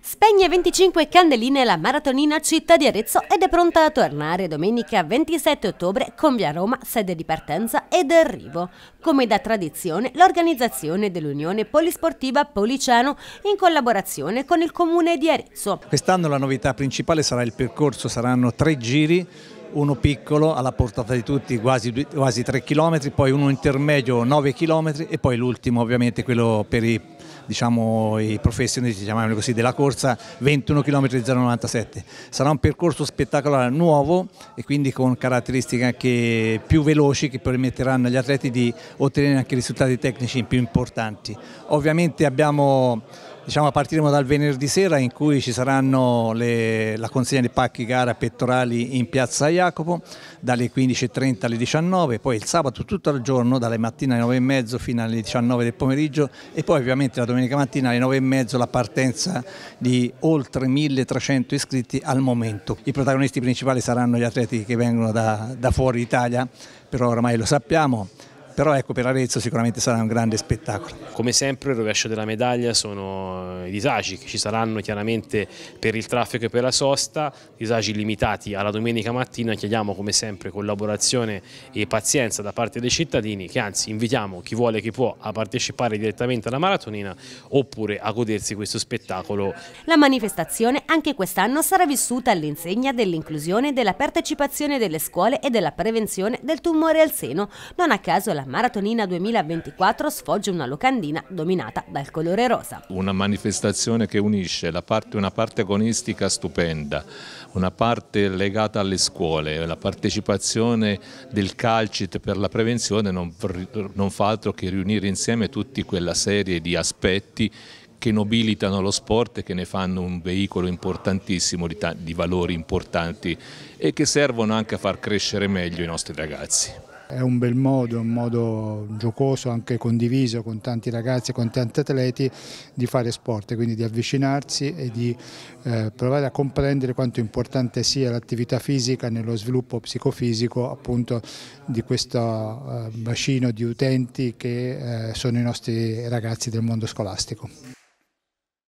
Spegne 25 candeline la maratonina città di Arezzo ed è pronta a tornare domenica 27 ottobre con via Roma, sede di partenza ed arrivo. Come da tradizione, l'organizzazione dell'Unione Polisportiva Policiano in collaborazione con il Comune di Arezzo. Quest'anno la novità principale sarà il percorso, saranno tre giri uno piccolo alla portata di tutti quasi, quasi 3 km, poi uno intermedio 9 km e poi l'ultimo ovviamente quello per i, diciamo, i professionisti diciamo così, della corsa 21 km 097. Sarà un percorso spettacolare nuovo e quindi con caratteristiche anche più veloci che permetteranno agli atleti di ottenere anche risultati tecnici più importanti. Ovviamente abbiamo Diciamo partiremo dal venerdì sera in cui ci saranno le, la consegna dei pacchi gara pettorali in piazza Jacopo dalle 15.30 alle 19.00, poi il sabato tutto il giorno dalle mattine alle 9.30 fino alle 19 del pomeriggio e poi ovviamente la domenica mattina alle 9.30 la partenza di oltre 1.300 iscritti al momento. I protagonisti principali saranno gli atleti che vengono da, da fuori Italia, però oramai lo sappiamo però ecco per Arezzo sicuramente sarà un grande spettacolo. Come sempre il rovescio della medaglia sono i disagi che ci saranno chiaramente per il traffico e per la sosta, disagi limitati alla domenica mattina, chiediamo come sempre collaborazione e pazienza da parte dei cittadini che anzi invitiamo chi vuole chi può a partecipare direttamente alla maratonina oppure a godersi questo spettacolo. La manifestazione anche quest'anno sarà vissuta all'insegna dell'inclusione, della partecipazione delle scuole e della prevenzione del tumore al seno. Non a caso la Maratonina 2024 sfoggia una locandina dominata dal colore rosa. Una manifestazione che unisce parte, una parte agonistica stupenda, una parte legata alle scuole, la partecipazione del Calcit per la prevenzione non, non fa altro che riunire insieme tutta quella serie di aspetti che nobilitano lo sport e che ne fanno un veicolo importantissimo di, di valori importanti e che servono anche a far crescere meglio i nostri ragazzi. È un bel modo, un modo giocoso, anche condiviso con tanti ragazzi, con tanti atleti di fare sport, quindi di avvicinarsi e di eh, provare a comprendere quanto importante sia l'attività fisica nello sviluppo psicofisico appunto di questo eh, bacino di utenti che eh, sono i nostri ragazzi del mondo scolastico.